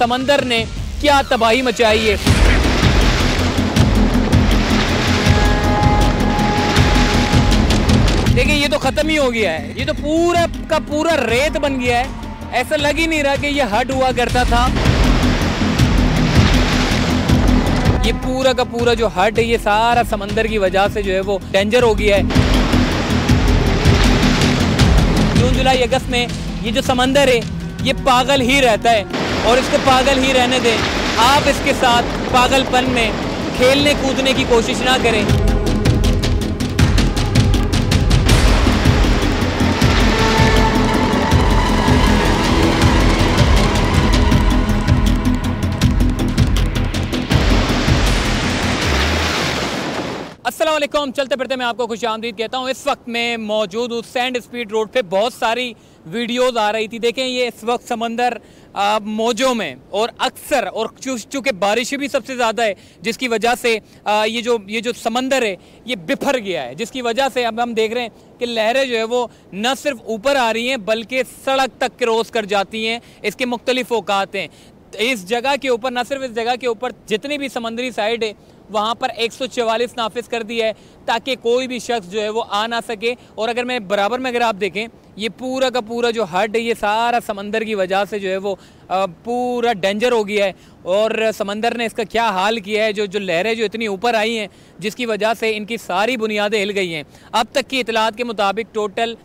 समंदर ने क्या तबाही मचाई है देखिए ये तो खत्म ही हो गया है ये तो पूरा का पूरा रेत बन गया है ऐसा लग ही नहीं रहा कि ये हट हुआ करता था ये पूरा का पूरा जो हट है ये सारा समंदर की वजह से जो है वो डेंजर हो गया है जून जुलाई अगस्त में ये जो समंदर है ये पागल ही रहता है और इसको पागल ही रहने दें आप इसके साथ पागलपन में खेलने कूदने की कोशिश ना करें असलम चलते फिरते मैं आपको खुश आमदीद कहता हूँ इस वक्त मैं मौजूद हूँ सैंड स्पीड रोड पे बहुत सारी वीडियोस आ रही थी देखें ये इस वक्त समंदर मौजों में और अक्सर और चूँकि बारिश भी सबसे ज़्यादा है जिसकी वजह से आ, ये जो ये जो समंदर है ये बिफर गया है जिसकी वजह से अब हम देख रहे हैं कि लहरें जो है वो न सिर्फ ऊपर आ रही हैं बल्कि सड़क तक क्रॉस कर जाती हैं इसके मुख्तलिफ अवकात हैं इस जगह के ऊपर न सिर्फ इस जगह के ऊपर जितनी भी समंदरी साइड है वहाँ पर 144 नाफिस कर दिया है ताकि कोई भी शख्स जो है वो आ ना सके और अगर मैं बराबर में अगर आप देखें ये पूरा का पूरा जो हड है ये सारा समंदर की वजह से जो है वो पूरा डेंजर हो गया है और समंदर ने इसका क्या हाल किया है जो जो लहरें जो इतनी ऊपर आई हैं जिसकी वजह से इनकी सारी बुनियादें हिल गई हैं अब तक की इतलात के मुताबिक टोटल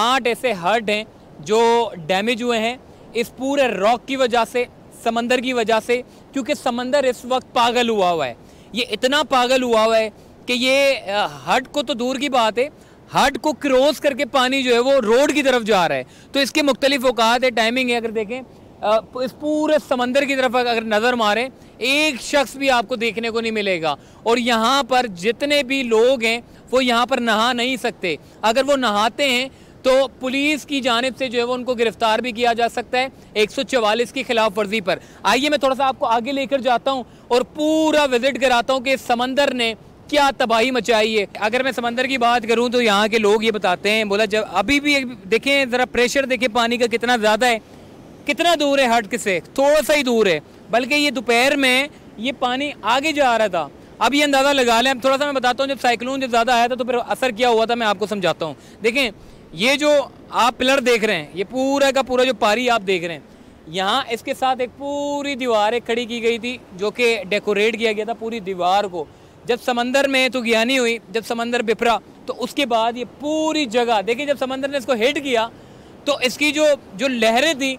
आठ ऐसे हड हैं जो डैमेज हुए हैं इस पूरे रॉक की वजह से समंदर की वजह से क्योंकि समंदर इस वक्त पागल हुआ हुआ है ये इतना पागल हुआ हुआ है कि ये हट को तो दूर की बात है हट को क्रॉस करके पानी जो है वो रोड की तरफ जा रहा है तो इसके मुख्तलिफ अवकात है टाइमिंग है अगर देखें इस पूरे समंदर की तरफ अगर नज़र मारें एक शख्स भी आपको देखने को नहीं मिलेगा और यहाँ पर जितने भी लोग हैं वो यहाँ पर नहा नहीं सकते अगर वो नहाते हैं तो पुलिस की जानब से जो है वो उनको गिरफ्तार भी किया जा सकता है एक की खिलाफ वर्जी पर आइए मैं थोड़ा सा आपको आगे लेकर जाता हूँ और पूरा विजिट कराता हूँ कि समंदर ने क्या तबाही मचाई है अगर मैं समंदर की बात करूं तो यहाँ के लोग ये बताते हैं बोला जब अभी भी देखें ज़रा प्रेशर देखें पानी का कितना ज़्यादा है कितना दूर है हट से थोड़ा सा ही दूर है बल्कि ये दोपहर में ये पानी आगे जा रहा था अब ये अंदाज़ा लगा लें थोड़ा सा मैं बताता हूँ जब साइक्लोन जब ज़्यादा आया था तो फिर असर क्या हुआ था मैं आपको समझाता हूँ देखें ये जो आप पिलर देख रहे हैं ये पूरा का पूरा जो पारी आप देख रहे हैं यहाँ इसके साथ एक पूरी दीवार एक खड़ी की गई थी जो कि डेकोरेट किया गया था पूरी दीवार को जब समंदर में तो ज्ञानी हुई जब समंदर बिफरा तो उसके बाद ये पूरी जगह देखिए जब समंदर ने इसको हिट किया तो इसकी जो जो लहरें थी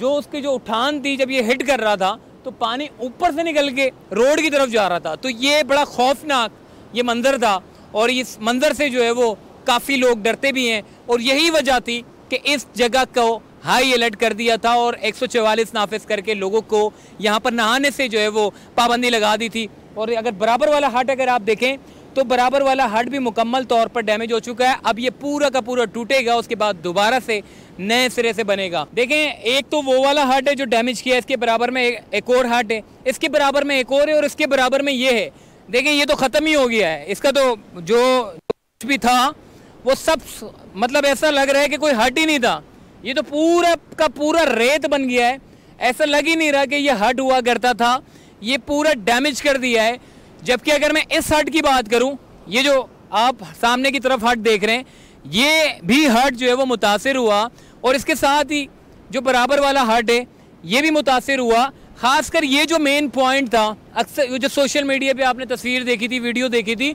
जो उसकी जो उठान थी जब ये हिट कर रहा था तो पानी ऊपर से निकल के रोड की तरफ जा रहा था तो ये बड़ा खौफनाक ये मंजर था और इस मंजर से जो है वो काफ़ी लोग डरते भी हैं और यही वजह थी कि इस जगह को हाई अलर्ट कर दिया था और 144 नाफिज करके लोगों को यहाँ पर नहाने से जो है वो पाबंदी लगा दी थी और अगर बराबर वाला हट अगर आप देखें तो बराबर वाला हट भी मुकम्मल तौर पर डैमेज हो चुका है अब ये पूरा का पूरा टूटेगा उसके बाद दोबारा से नए सिरे से बनेगा देखें एक तो वो वाला हट है जो डैमेज किया है इसके बराबर में एक, एक और हट है इसके बराबर में एक और है और इसके बराबर में ये है देखें ये तो ख़त्म ही हो गया है इसका तो जो कुछ भी था वो सब मतलब ऐसा लग रहा है कि कोई हट ही नहीं था ये तो पूरा का पूरा रेत बन गया है ऐसा लग ही नहीं रहा कि ये हट हुआ करता था ये पूरा डैमेज कर दिया है जबकि अगर मैं इस हट की बात करूँ ये जो आप सामने की तरफ हट देख रहे हैं ये भी हट जो है वो मुतासर हुआ और इसके साथ ही जो बराबर वाला हट है ये भी मुतासर हुआ खासकर ये जो मेन पॉइंट था अक्सर जो सोशल मीडिया पे आपने तस्वीर देखी थी वीडियो देखी थी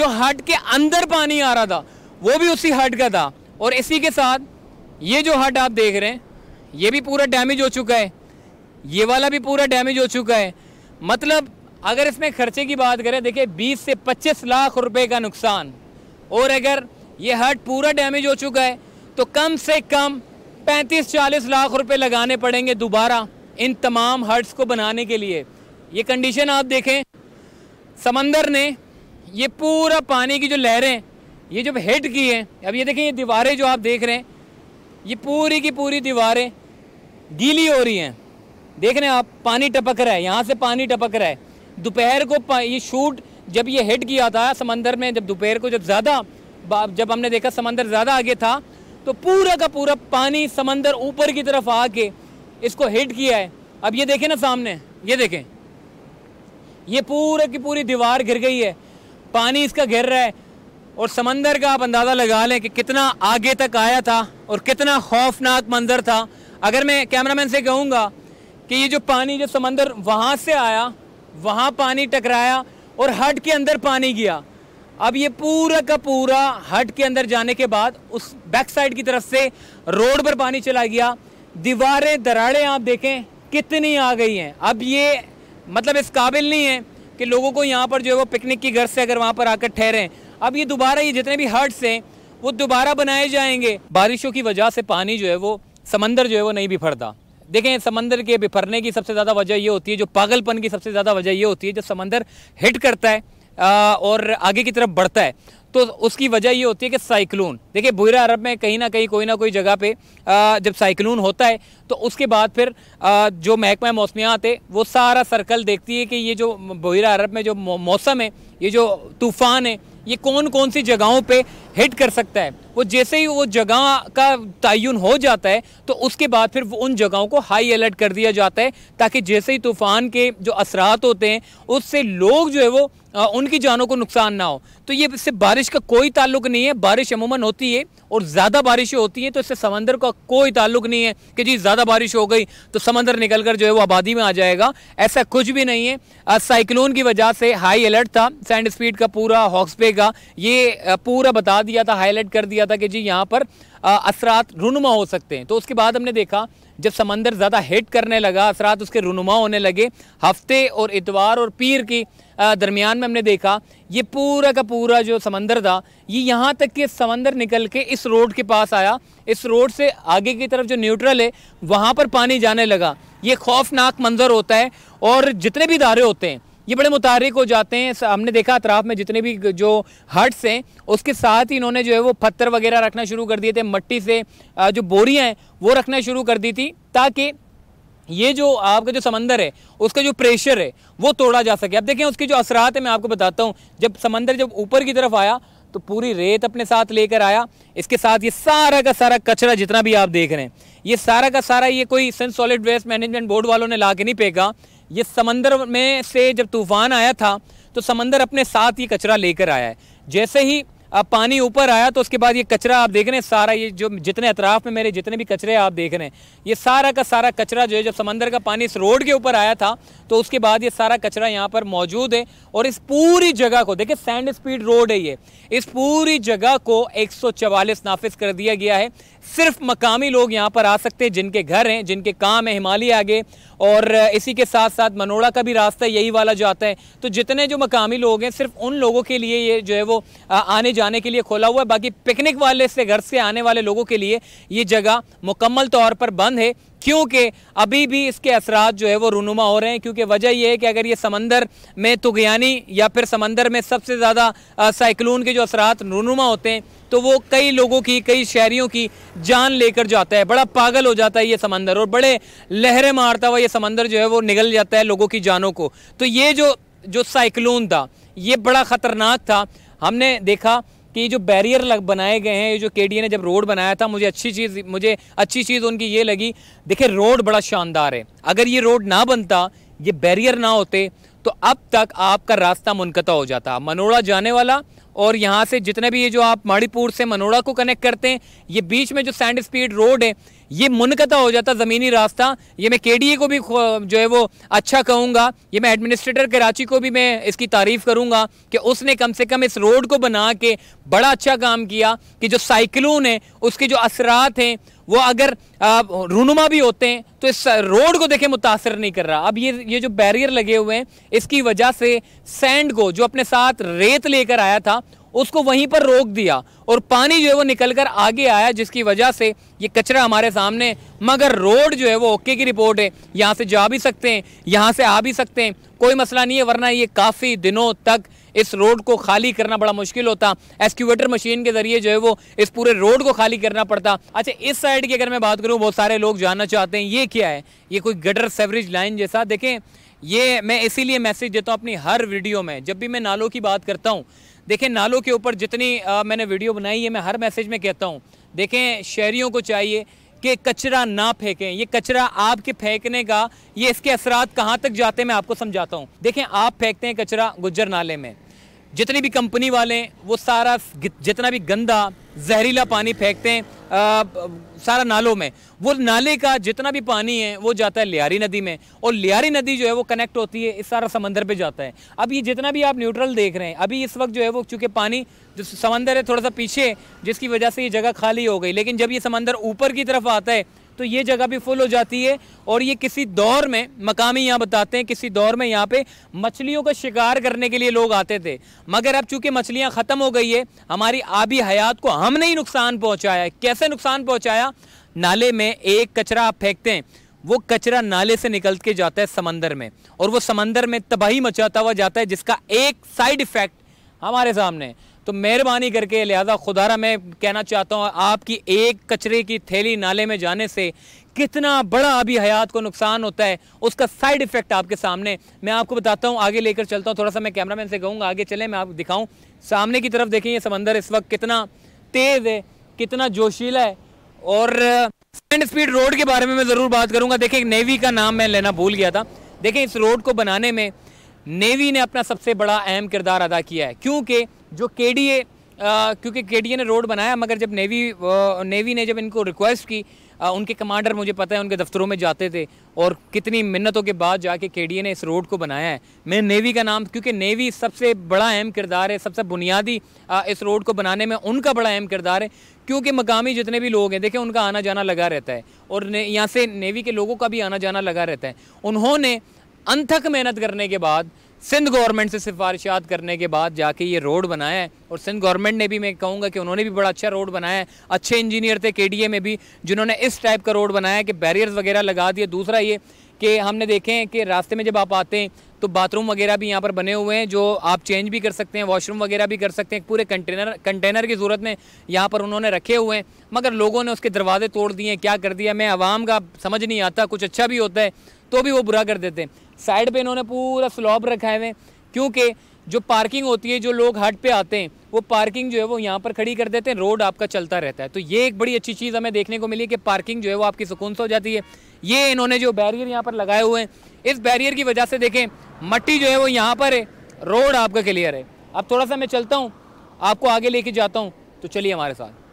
जो हट के अंदर पानी आ रहा था वो भी उसी हट का था और इसी के साथ ये जो हट आप देख रहे हैं ये भी पूरा डैमेज हो चुका है ये वाला भी पूरा डैमेज हो चुका है मतलब अगर इसमें खर्चे की बात करें देखिए 20 से 25 लाख रुपए का नुकसान और अगर ये हट पूरा डैमेज हो चुका है तो कम से कम 35-40 लाख रुपए लगाने पड़ेंगे दोबारा इन तमाम हट्स को बनाने के लिए ये कंडीशन आप देखें समंदर ने ये पूरा पानी की जो लहरें ये जब हिट की है अब ये देखें ये दीवारें जो आप देख रहे हैं ये पूरी की पूरी दीवारें गीली हो रही हैं देख रहे हैं आप पानी टपक रहा है यहाँ से पानी टपक रहा है दोपहर को ये शूट जब ये हिट किया था समंदर में जब दोपहर को जब ज़्यादा जब हमने देखा समंदर ज़्यादा आगे था तो पूरा का पूरा पानी समंदर ऊपर की तरफ आके इसको हिट किया है अब ये देखें ना सामने ये देखें ये पूरे की पूरी दीवार घिर गई है पानी इसका घिर रहा है और समंदर का आप अंदाज़ा लगा लें कि कितना आगे तक आया था और कितना खौफनाक मंजर था अगर मैं कैमरामैन से कहूँगा कि ये जो पानी जो समंदर वहाँ से आया वहाँ पानी टकराया और हट के अंदर पानी गया अब ये पूरा का पूरा हट के अंदर जाने के बाद उस बैक साइड की तरफ से रोड पर पानी चला गया दीवारें दराड़े आप देखें कितनी आ गई हैं अब ये मतलब इस काबिल नहीं है कि लोगों को यहाँ पर जो है वो पिकनिक की घर से अगर वहाँ पर आकर ठहरें अब ये दोबारा ये जितने भी हर्ट्स हैं वो दोबारा बनाए जाएंगे बारिशों की वजह से पानी जो है वो समंदर जो है वो नहीं बिफरता देखें समंदर के बिफरने की सबसे ज़्यादा वजह ये होती है जो पागलपन की सबसे ज़्यादा वजह ये होती है जब समंदर हिट करता है आ, और आगे की तरफ बढ़ता है तो उसकी वजह ये होती है कि साइक्लोन देखिए बुरा अरब में कहीं ना कहीं कोई ना कोई जगह पे आ, जब साइक्लोन होता है तो उसके बाद फिर आ, जो महकमा मौसमियात है वो सारा सर्कल देखती है कि ये जो बुरा अरब में जो मौसम है ये जो तूफ़ान है ये कौन कौन सी जगहों पे हिट कर सकता है वो जैसे ही वो जगह का तयन हो जाता है तो उसके बाद फिर उन जगहों को हाई अलर्ट कर दिया जाता है ताकि जैसे ही तूफ़ान के जो असरात होते हैं उससे लोग जो है वो उनकी जानों को नुकसान ना हो तो ये इससे बारिश का कोई ताल्लुक नहीं है बारिश अमूमन होती है और ज़्यादा बारिशें होती हैं तो इससे समंदर का कोई ताल्लुक नहीं है कि जी ज़्यादा बारिश हो गई तो समंदर निकल कर जो है वो आबादी में आ जाएगा ऐसा कुछ भी नहीं है साइक्लोन की वजह से हाई अलर्ट था सैंड स्पीड का पूरा हॉक्सपे का ये पूरा बता दिया था हाई अलर्ट कर दिया था कि जी यहाँ पर असरात रुनुमा हो सकते हैं तो उसके बाद हमने देखा जब समंदर ज़्यादा हिट करने लगा असरात उसके रुनुमा होने लगे हफ्ते और इतवार और पीर की दरमियान में हमने देखा ये पूरा का पूरा जो समंदर था ये यहाँ तक कि समंदर निकल के इस रोड के पास आया इस रोड से आगे की तरफ जो न्यूट्रल है वहाँ पर पानी जाने लगा ये खौफनाक मंजर होता है और जितने भी दारे होते हैं ये बड़े मुतहरक हो जाते हैं हमने देखा अतराफ़ में जितने भी जो हट्स हैं उसके साथ ही इन्होंने जो है वो पत्थर वगैरह रखना शुरू कर दिए थे मट्टी से जो बोरियाँ हैं वो रखना शुरू कर दी थी ताकि ये जो आपका जो समंदर है उसका जो प्रेशर है वो तोड़ा जा सके अब देखें उसके जो असरात है मैं आपको बताता हूँ जब समंदर जब ऊपर की तरफ आया तो पूरी रेत अपने साथ लेकर आया इसके साथ ये सारा का सारा कचरा जितना भी आप देख रहे हैं ये सारा का सारा ये कोई सन सॉलिड वेस्ट मैनेजमेंट बोर्ड वालों ने ला के नहीं फेंका ये समंदर में से जब तूफान आया था तो समंदर अपने साथ ये कचरा लेकर आया है जैसे ही अब पानी ऊपर आया तो उसके बाद ये कचरा आप देख रहे हैं सारा ये जो जितने अतराफ में मेरे जितने भी कचरे आप देख रहे हैं ये सारा का सारा कचरा जो है जब समंदर का पानी इस रोड के ऊपर आया था तो उसके बाद ये सारा कचरा यहाँ पर मौजूद है और इस पूरी जगह को देखिए सैंड स्पीड रोड है ये इस पूरी जगह को एक नाफिज कर दिया गया है सिर्फ मकामी लोग यहाँ पर आ सकते हैं जिनके घर हैं जिनके काम है हिमालय आगे और इसी के साथ साथ मनोड़ा का भी रास्ता यही वाला जो आता है तो जितने जो मकामी लोग हैं सिर्फ उन लोगों के लिए ये जो है वो आने जा जाने के लिए खोला हुआ है बाकी पिकनिक वाले से घर से आने वाले लोगों के लिए ये जगह मुकम्मल तौर पर बंद है क्योंकि अभी भी इसके असरा जो है वो रूनुमा हो रहे हैं क्योंकि वजह ये है कि अगर ये समंदर में तुगयानी या फिर समंदर में सबसे ज़्यादा साइक्लोन के जो असरात रूनुमा होते हैं तो वो कई लोगों की कई शहरीों की जान लेकर जाता है बड़ा पागल हो जाता है ये समंदर और बड़े लहरें मारता हुआ ये समंदर जो है वो निगल जाता है लोगों की जानों को तो ये जो जो साइक्लोन था ये बड़ा ख़तरनाक था हमने देखा कि जो बैरियर लग बनाए गए हैं ये जो के ने जब रोड बनाया था मुझे अच्छी चीज़ मुझे अच्छी चीज़ उनकी ये लगी देखिए रोड बड़ा शानदार है अगर ये रोड ना बनता ये बैरियर ना होते तो अब तक आपका रास्ता मुनकता हो जाता मनोड़ा जाने वाला और यहाँ से जितने भी ये जो आप माड़ीपुर से मनोड़ा को कनेक्ट करते हैं ये बीच में जो सैंड स्पीड रोड है ये मुनकता हो जाता ज़मीनी रास्ता ये मैं के को भी जो है वो अच्छा कहूँगा ये मैं एडमिनिस्ट्रेटर कराची को भी मैं इसकी तारीफ़ करूँगा कि उसने कम से कम इस रोड को बना के बड़ा अच्छा काम किया कि जो साइकिलून है उसके जो असरात हैं वो अगर रूनुमा भी होते हैं तो इस रोड को देखें मुतासर नहीं कर रहा अब ये ये जो बैरियर लगे हुए हैं इसकी वजह से सैंड को जो अपने साथ रेत लेकर आया था उसको वहीं पर रोक दिया और पानी जो है वो निकल कर आगे आया जिसकी वजह से ये कचरा हमारे सामने मगर रोड जो है वो ओके की रिपोर्ट है यहाँ से जा भी सकते हैं यहाँ से आ भी सकते हैं कोई मसला नहीं है वरना ये काफ़ी दिनों तक इस रोड को खाली करना बड़ा मुश्किल होता एक्सक्यूवेटर मशीन के जरिए जो है वो इस पूरे रोड को खाली करना पड़ता अच्छा इस साइड की अगर मैं बात करूँ बहुत सारे लोग जानना चाहते हैं ये क्या है ये कोई गटर सेवरेज लाइन जैसा देखें ये मैं इसीलिए मैसेज देता हूँ अपनी हर वीडियो में जब भी मैं नालों की बात करता हूँ देखें नालों के ऊपर जितनी आ, मैंने वीडियो बनाई है मैं हर मैसेज में कहता हूँ देखें शहरीों को चाहिए कि कचरा ना फेंकें ये कचरा आपके फेंकने का ये इसके असरात कहाँ तक जाते हैं मैं आपको समझाता हूँ देखें आप फेंकते हैं कचरा गुजर नाले में जितनी भी कंपनी वाले वो सारा जितना भी गंदा जहरीला पानी फेंकते हैं आ, सारा नालों में वो नाले का जितना भी पानी है वो जाता है लियारी नदी में और लियारी नदी जो है वो कनेक्ट होती है इस सारा समंदर पे जाता है अब ये जितना भी आप न्यूट्रल देख रहे हैं अभी इस वक्त जो है वो चूँकि पानी जो समंदर है थोड़ा सा पीछे जिसकी वजह से ये जगह खाली हो गई लेकिन जब ये समंदर ऊपर की तरफ आता है तो ये जगह भी फुल हो जाती है और ये किसी दौर में मकामी यहाँ बताते हैं किसी दौर में यहाँ पे मछलियों का शिकार करने के लिए लोग आते थे मगर अब चूंकि मछलियाँ ख़त्म हो गई है हमारी आबी हयात को हमने ही नुकसान पहुँचाया कैसे नुकसान पहुँचाया नाले में एक कचरा आप फेंकते हैं वो कचरा नाले से निकल के जाता है समंदर में और वो समंदर में तबाही मचाता हुआ जाता है जिसका एक साइड इफ़ेक्ट हमारे सामने है तो मेहरबानी करके लिहाजा खुदारा मैं कहना चाहता हूँ आपकी एक कचरे की थैली नाले में जाने से कितना बड़ा अभी हयात को नुकसान होता है उसका साइड इफ़ेक्ट आपके सामने मैं आपको बताता हूँ आगे लेकर चलता हूँ थोड़ा सा मैं कैमरामैन से कहूँगा आगे चले मैं आपको दिखाऊँ सामने की तरफ देखें ये समंदर इस वक्त कितना तेज़ है कितना जोशीला है और सेंड स्पीड रोड के बारे में मैं ज़रूर बात करूँगा देखें नेवी का नाम मैं लेना भूल गया था देखें इस रोड को बनाने में नेवी ने अपना सबसे बड़ा अहम किरदार अदा किया है क्योंकि जो के डी ए क्योंकि के डी ए ने रोड बनाया मगर जब नेवी नेवी ने जब इनको रिक्वेस्ट की उनके कमांडर मुझे पता है उनके दफ्तरों में जाते थे और कितनी मिन्नतों के बाद जाके के डी ए ने इस रोड को बनाया है मैं नेवी का नाम क्योंकि नेवी सबसे बड़ा अहम किरदार है सबसे बुनियादी इस रोड को बनाने में उनका बड़ा अहम किरदार है क्योंकि मकामी जितने भी लोग हैं देखें उनका आना जाना लगा रहता है और यहाँ से नेवी के लोगों का भी आना जाना लगा रहता है उन्होंने अनथक मेहनत करने के बाद सिंध गवर्नमेंट से सिफारिशात करने के बाद जाके ये रोड बनाया है और सिंध गवर्नमेंट ने भी मैं कहूँगा कि उन्होंने भी बड़ा अच्छा रोड बनाया है अच्छे इंजीनियर थे के में भी जिन्होंने इस टाइप का रोड बनाया है कि बैरियर्स वगैरह लगा दिए दूसरा ये कि हमने देखें कि रास्ते में जब आप आते हैं तो बाथरूम वगैरह भी यहाँ पर बने हुए हैं जो आप चेंज भी कर सकते हैं वॉशरूम वगैरह भी कर सकते हैं पूरे कंटेनर कंटेनर की जरूरत में यहाँ पर उन्होंने रखे हुए हैं मगर लोगों ने उसके दरवाजे तोड़ दिए क्या कर दिया मैं आवाम का समझ नहीं आता कुछ अच्छा भी होता है तो भी वो बुरा कर देते हैं साइड पे इन्होंने पूरा स्लॉब रखा हुए क्योंकि जो पार्किंग होती है जो लोग हट पे आते हैं वो पार्किंग जो है वो यहाँ पर खड़ी कर देते हैं रोड आपका चलता रहता है तो ये एक बड़ी अच्छी चीज़ हमें देखने को मिली कि पार्किंग जो है वो आपकी सुकून से हो जाती है ये इन्होंने जो बैरियर यहाँ पर लगाए हुए हैं इस बैरियर की वजह से देखें मट्टी जो है वो यहाँ पर है रोड आपका क्लियर है अब थोड़ा सा मैं चलता हूँ आपको आगे लेके जाता हूँ तो चलिए हमारे साथ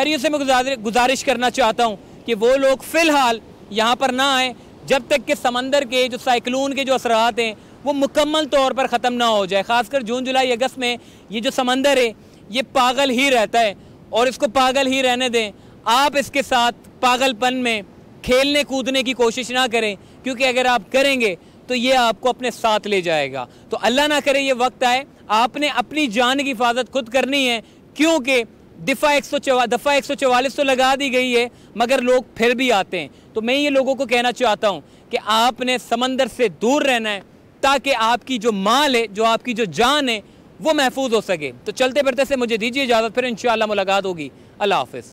शहरीों से मैं गुजारिश करना चाहता हूँ कि वो लोग फ़िलहाल यहाँ पर ना आएँ जब तक कि समंदर के जो साइक्लून के जो असरात हैं वो मुकम्मल तौर पर ख़त्म ना हो जाए ख़ासकर जून जुलाई अगस्त में ये जो समंदर है ये पागल ही रहता है और इसको पागल ही रहने दें आप इसके साथ पागलपन में खेलने कूदने की कोशिश ना करें क्योंकि अगर आप करेंगे तो ये आपको अपने साथ ले जाएगा तो अल्लाह ना करे ये वक्त आए आपने अपनी जान की हिफाजत खुद करनी है क्योंकि दफा एक सौ दफ़ा एक तो लगा दी गई है मगर लोग फिर भी आते हैं तो मैं ये लोगों को कहना चाहता हूँ कि आपने समंदर से दूर रहना है ताकि आपकी जो माल है जो आपकी जो जान है वो महफूज हो सके तो चलते फिरते से मुझे दीजिए इजाज़त फिर इन मुलाकात होगी अल्लाह हाफ